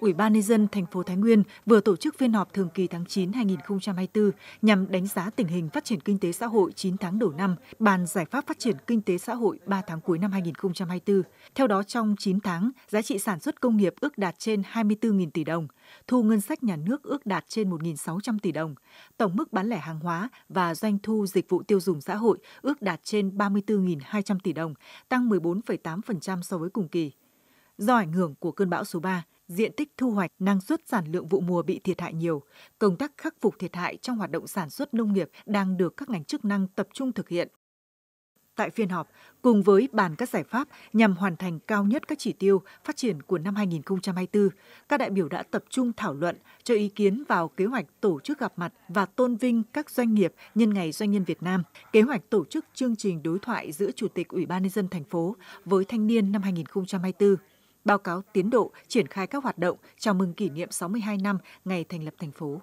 Ủy ban nhân dân thành phố Thái Nguyên vừa tổ chức phiên họp thường kỳ tháng 9 2024 nhằm đánh giá tình hình phát triển kinh tế xã hội 9 tháng đầu năm, bàn giải pháp phát triển kinh tế xã hội 3 tháng cuối năm 2024. Theo đó trong 9 tháng, giá trị sản xuất công nghiệp ước đạt trên 24.000 tỷ đồng, thu ngân sách nhà nước ước đạt trên 1.600 tỷ đồng, tổng mức bán lẻ hàng hóa và doanh thu dịch vụ tiêu dùng xã hội ước đạt trên 34.200 tỷ đồng, tăng 14,8% so với cùng kỳ. Do ảnh hưởng của cơn bão số 3, diện tích thu hoạch, năng suất sản lượng vụ mùa bị thiệt hại nhiều. Công tác khắc phục thiệt hại trong hoạt động sản xuất nông nghiệp đang được các ngành chức năng tập trung thực hiện. Tại phiên họp, cùng với bàn các giải pháp nhằm hoàn thành cao nhất các chỉ tiêu phát triển của năm 2024, các đại biểu đã tập trung thảo luận, cho ý kiến vào kế hoạch tổ chức gặp mặt và tôn vinh các doanh nghiệp nhân ngày doanh nhân Việt Nam, kế hoạch tổ chức chương trình đối thoại giữa Chủ tịch Ủy ban nhân dân thành phố với thanh niên năm 2024 báo cáo tiến độ triển khai các hoạt động chào mừng kỷ niệm 62 năm ngày thành lập thành phố.